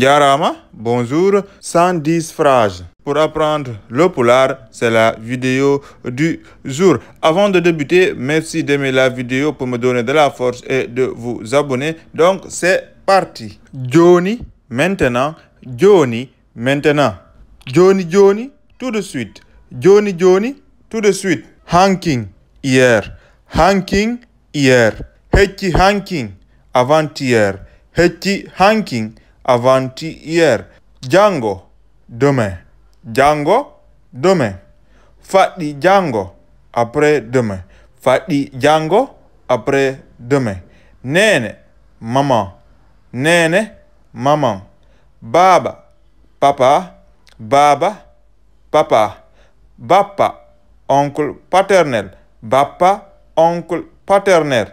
Jarama, bonjour, 110 phrases. Pour apprendre le polar, c'est la vidéo du jour. Avant de débuter, merci d'aimer la vidéo pour me donner de la force et de vous abonner. Donc, c'est parti. Johnny, maintenant. Johnny, maintenant. Johnny, Johnny, tout de suite. Johnny, Johnny, tout de suite. Hanking, hier. Hanking, hier. Hechi Hanking, avant-hier. Hechi Hanking, avant-hier. Django, demain. Django, demain. Fadi Django, après-demain. Fadi Django, après-demain. Nene, maman. Nene, maman. Baba, papa. Baba, papa. Bappa, oncle paternel. Bappa, oncle paternel.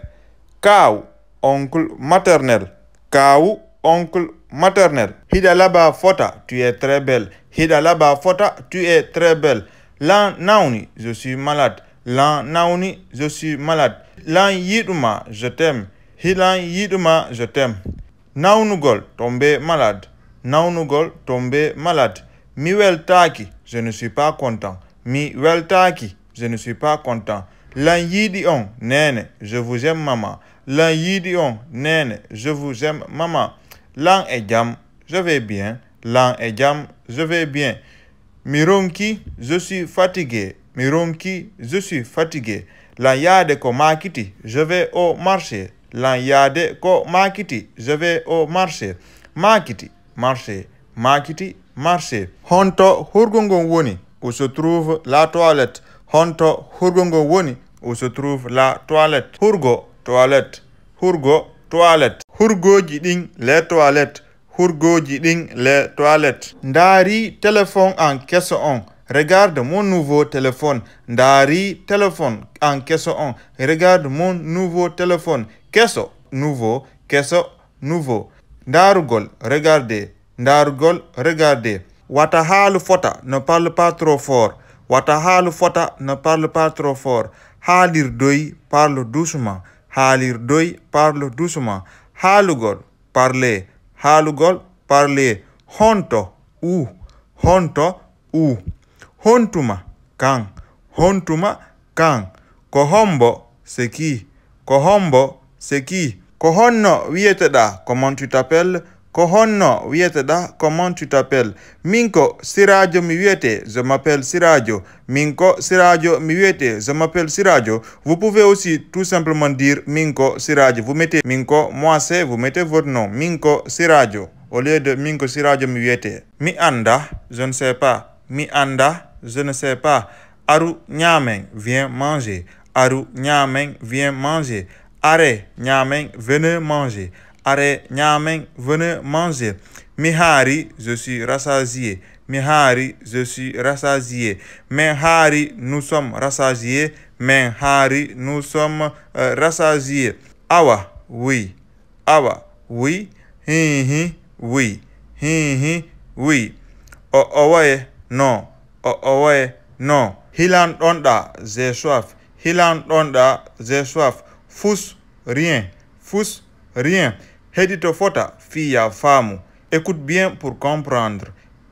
Cow, oncle maternel. Cow, oncle maternelle. Hidalaba Fota, tu es très belle. Hidalaba Fota, tu es très belle. Lan Nauni, je suis malade. Lan Nauni, je suis malade. Lan Yiduma, je t'aime. Hilan Yiduma, je t'aime. Naunugol, tombé malade. Naunugol, tombé malade. Miwel Taki, je ne suis pas content. Miwel Taki, je ne suis pas content. Lan Yidion, nene, je vous aime maman. Lan Yidion, nene, je vous aime maman. Lang et Jam, je vais bien. Lang et Jam, je vais bien. Mironki, je suis fatigué. Mironki, je suis fatigué. yade ko makiti, je vais au marché. yade ko makiti, je vais au marché. Makiti, marché. Makiti, marché. Honto hurgungon woni, où se trouve la toilette. Honto hurgongo woni, où se trouve la toilette. Hurgo, toilette. Hurgo, toilette hurgoji ɗin les toilettes hurgoji ɗin les toilettes N'dari téléphone en kesso on regarde mon nouveau téléphone N'dari téléphone en kesso on regarde mon nouveau téléphone kesso nouveau kesso nouveau Darugol regardez ndaarugol regardez wata haalu fota ne parle pas trop fort wata haalu fota ne parle pas trop fort Halir doy parle doucement halir doy parle doucement haalugol parle haalugol parle honto u honto u hontuma kan hontuma kan ko hombo seki ko hombo seki ko honno wiyeteɗa ko montitapelle ko honno comment tu t'appelles Minko, ko siradio mi je m'appelle sirajo. Minko, ko siradio mi wiyete je m'appelle siradio vous pouvez aussi tout simplement dire Minko, ko siradio vous mettez Minko, moi c'est vous mettez votre nom Minko, ko siradio au lieu de Minko, ko siradio mi anda je ne sais pas mi anda je ne sais pas aru nyamen viens manger aru nyamen viens manger are nyamen venez manger are nyamen, venez manger. Mihari, je suis rassasié. Mihari, je suis rassasié. Mihari, nous sommes rassasiés. Mihari, nous sommes euh, rassasiés. Awa, oui. Awa, oui. Hihi, oui. Hihi, oui. O ouais, non. O ouais, non. Hilan onda, j'ai soif. Hilan onda, j'ai soif. Fous, rien. Fous, rien. Hedito fota fiya famu. Écoute bien pour comprendre.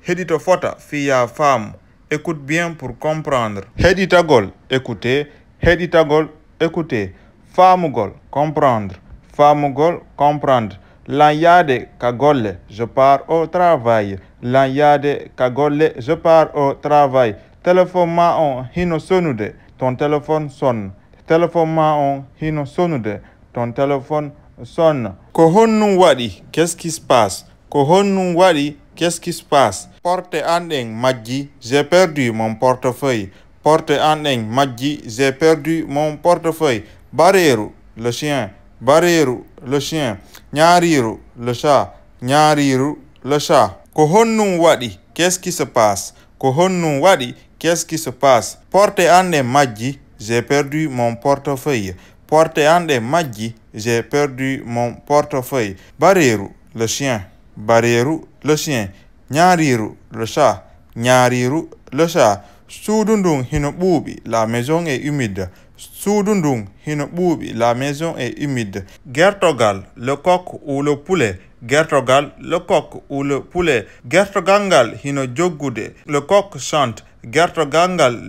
Hedito fota fiya famu. Écoute bien pour comprendre. Heditagol. écoutez. Hedita écoutez. Famu gol, comprendre. Famu gol, comprendre. de cagolle, je pars au travail. de Kagolle. je pars au travail. Téléphone ma on hino sonude, ton téléphone sonne. Téléphone ma on hino sonude, ton téléphone sonne. qu'est-ce qui se passe? Kohonnum wadi, qu'est-ce qui se passe? Porte Anne, Madji, j'ai perdu mon portefeuille. Porte an Madji, j'ai perdu mon portefeuille. Bareru, le chien. Bareru, le chien. Nyariru, le chat. Nyariru, le chat. Kohonnum wadi. qu'est-ce qui se passe? Kohonnum Wadi. qu'est-ce qui se passe? Porte an Madji. j'ai perdu mon portefeuille. Porte en des j'ai perdu mon portefeuille. Bareru, le chien. Bareru, le chien. Nyariru, le chat. Nyariru, le chat. Soudundung hinobubi la maison est humide. Soudundung hinobubi la maison est humide. Gertogal, le coq ou le poulet. Gertogal, le coq ou le poulet. Gertogangal, Jogude. le coq chante. Gertogangal,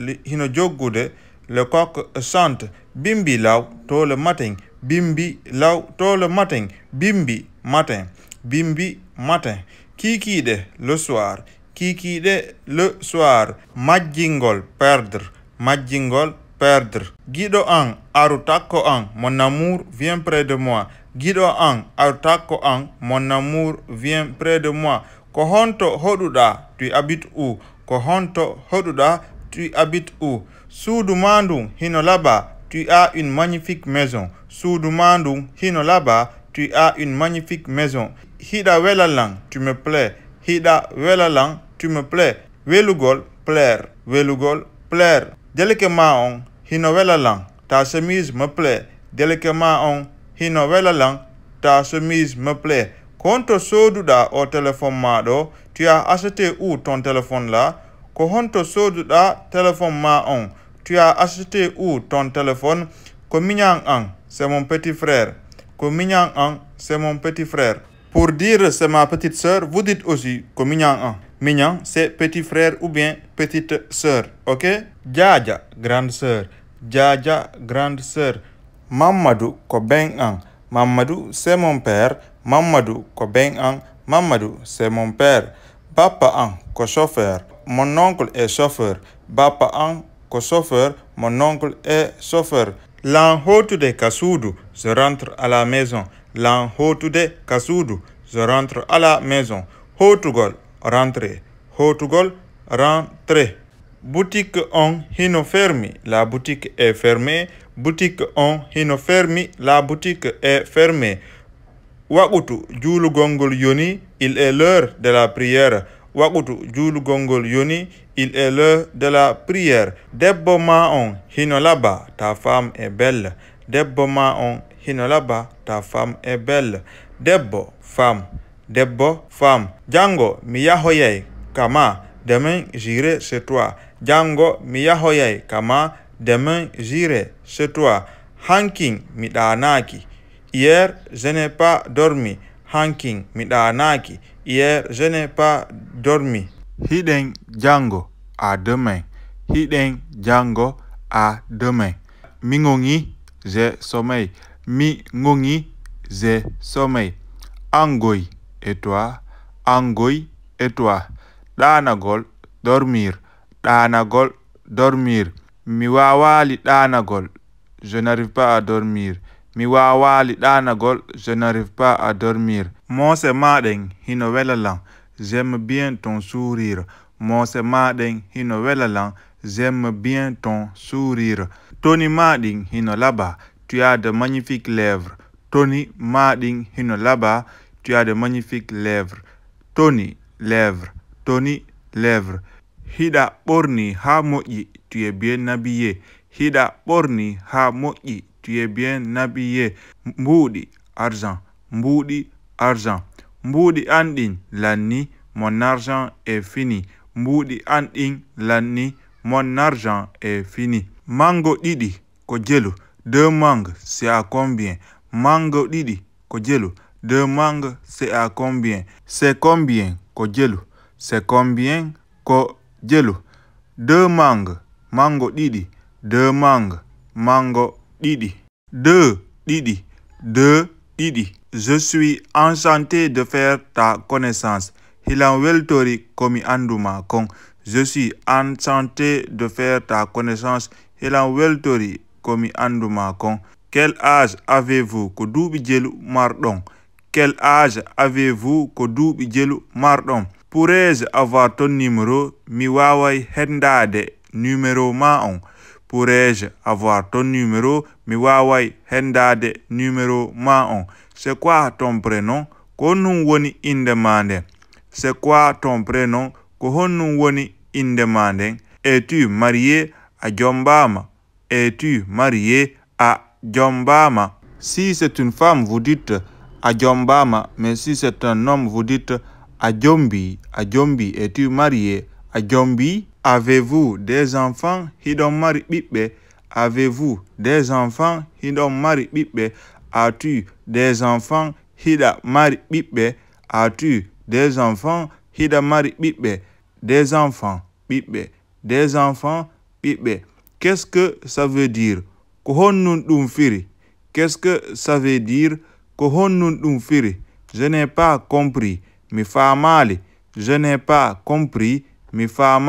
Jogude. le coq chante bimbi lau tôt le matin bimbi lau tôt le matin bimbi matin bimbi matin de le soir de le soir majingol perdre majingol perdre guido an arutako an mon amour vient près de moi guido an arutako an mon amour vient près de moi kohonto Hoduda tu habites où kohonto Hoduda tu habites où Sou du Hinolaba tu as une magnifique maison. Sudumandu, Hino là-bas, tu as une magnifique maison. Hida lang, tu me plais. Hida Welalang, tu me plais. Velugol, plaire. Velugol, plaire. Déliquement maon, Hino ta chemise me plaît. Déliquement maon, Hino ta chemise me plaît. Konto soduda au téléphone mado, tu as acheté où ton téléphone là? Kohonto soduda téléphone ma on tu as acheté où ton téléphone Ko An, c'est mon petit frère. Ko An, c'est mon petit frère. Pour dire c'est ma petite sœur, vous dites aussi Ko Ang. Mignan, c'est petit frère ou bien petite soeur. Ok Jaja, grande sœur. Jaja, grande soeur. Mamadou, ko Ang. Mamadou, c'est mon père. Mamadou, ko Mamadou, c'est mon père. Papa Ang, ko chauffeur. Mon oncle est chauffeur. Papa Ang, chauffeur mon oncle est et haute de Kasudu, je rentre à la maison. de Kasudu, je rentre à la maison. Hotugol, rentrer. Hotugol, rentrer. Boutique on Hinofermi, la boutique est fermée. Boutique on Hinofermi, la boutique est fermée. Wakutu, Gongol Yoni, il est l'heure de la prière. Wakutu Gongol yoni il est l'heure de la prière debbo ma on Hinolaba, ta femme est belle debbo ma on Hinolaba, ta femme est belle debbo femme debbo femme Django mi kama demain j'irai chez toi Django mi kama demain j'irai chez toi Hanking mi hier je n'ai pas dormi Hanking mi Hier, je n'ai pas dormi. Hidden Django, à demain. Hidden Django, à demain. Mingongi, j'ai sommeil. Mingongi, j'ai sommeil. Angoy, et toi? Angoy, et toi? Danagol, dormir. Danagol, dormir. Miwawali Danagol, je n'arrive pas à dormir. Miwawali Danagol, je n'arrive pas à dormir. Monse Maden hino j'aime bien ton sourire. Mose Maden hino j'aime bien ton sourire. Tony Mading hino là tu as de magnifiques lèvres. Tony Mading hino là tu as de magnifiques lèvres. Tony, lèvres. Tony, lèvres. Hida Porni ha moji, tu es bien habillé. Hida Porni ha moji, tu es bien habillé. Mboudi, argent. Mboudi, argent. Moudi Andin lani, mon argent est fini. Moudi andin lani, mon argent est fini. Mango didi ko jelu, deux mangues c'est à combien? Mango didi ko deux mangues c'est à combien? C'est combien ko c'est combien ko jelu. Deux mangues, mango didi, deux mangues, mango didi Deux didi, deux didi je suis enchanté de faire ta connaissance. Hilan weltori komi anduma kong. Je suis enchanté de faire ta connaissance. Hilan weltori komi anduma kong. Quel âge avez-vous ko dubi jelu Quel âge avez-vous ko dubi jelu Pourrais-je avoir ton numéro? Mi wawai hendade numéro ma Pourrais-je avoir ton numéro? Mi hendade numéro ma c'est quoi ton prénom? woni C'est quoi ton prénom? woni Es-tu marié à Jombama? Es-tu marié à Jombama? Si c'est une femme, vous dites à Jombama, mais si c'est un homme, vous dites à Jombi. À Jombi, es-tu marié à Jombi? Avez-vous des enfants? Hidon mari Avez-vous des enfants? mari As-tu des enfants Hida mari bibbe. As-tu des enfants Hida mari bibbe. Des enfants bibbe. Des enfants bibbe. Qu'est-ce que ça veut dire firi. Qu'est-ce que ça veut dire firi. Je n'ai pas compris. Mi fa mali. Je n'ai pas compris. Mi fa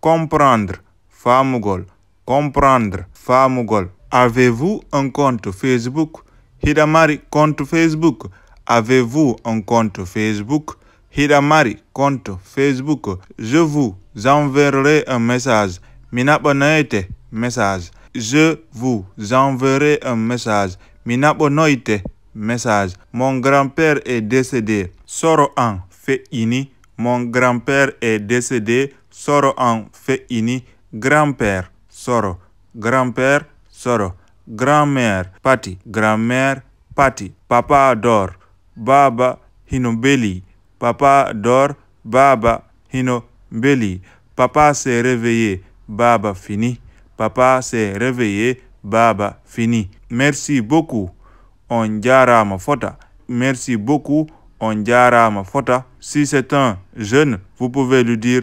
Comprendre. Famugol. Comprendre. Famugol. Avez-vous un compte Facebook Hidamari compte Facebook. Avez-vous un compte Facebook Hidamari compte Facebook. Je vous enverrai un message. Minabonoite message. Je vous enverrai un message. Minabonoite message. Mon grand-père est décédé. Soro en fait Mon grand-père est décédé. Soro en fait ini. Grand-père. Soro. Grand-père. Soro grand-mère Patty, grand-mère Patty, papa adore, baba Hinobeli, papa dort, baba Hinobeli, papa s'est réveillé, baba fini, papa s'est réveillé, baba fini. Merci beaucoup, on ma fota. Merci beaucoup, on ma fota. Si c'est un jeune, vous pouvez lui dire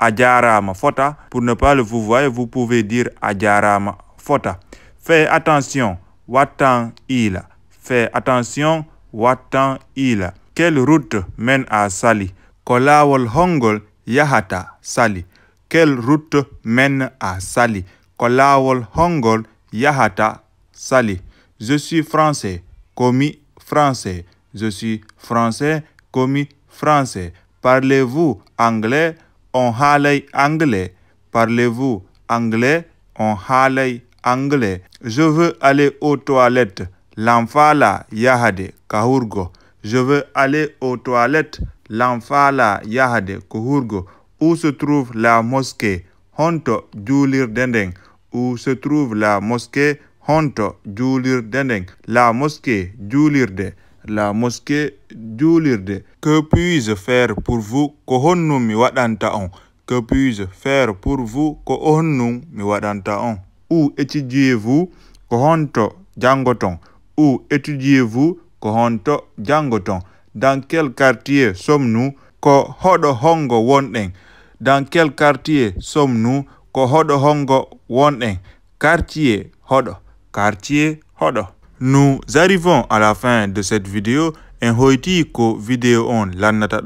ma Fota. Pour ne pas le vous voir, vous pouvez dire ma Fota. Fais attention, Watan-il. Fais attention, Watan-il. Quelle route mène à Sali? Kolawol Hongol Yahata Sali. Quelle route mène à Sali? Kolawol Hongol Yahata Sali. Je suis français, commis français. Je suis français, commis français. Parlez-vous anglais? On halay anglais. Parlez-vous anglais? On anglais anglais. Je veux aller aux toilettes. L'enfala yahade kahurgo. Je veux aller aux toilettes. L'enfala yahade kahurgo. Où se trouve la mosquée? Honto julir dendeng. Où se trouve la mosquée? Honto julir dendeng. La mosquée julirde. La mosquée julirde. Que puis-je faire pour vous? Kohonnumi wadanta on. Que puis-je faire pour vous? Kohonnumi wadanta on ou étudiez-vous Kohonto Djangoton Où étudiez-vous Kohonto Djangoton Dans quel quartier sommes-nous Ko Hongo Wonen Dans quel quartier sommes-nous Ko Hongo Wonen Quartier Hodo Quartier Hodo Nous arrivons à la fin de cette vidéo en hoiti ko vidéo on lannata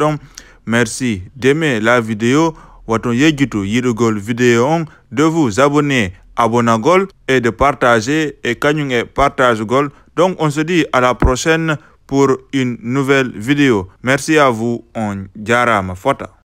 merci d'aimer la vidéo waton yejjitu Yidugol, vidéo on de vous abonner Abonnez-vous et de partager et quand et partage gol. Donc on se dit à la prochaine pour une nouvelle vidéo. Merci à vous, on ma Fota.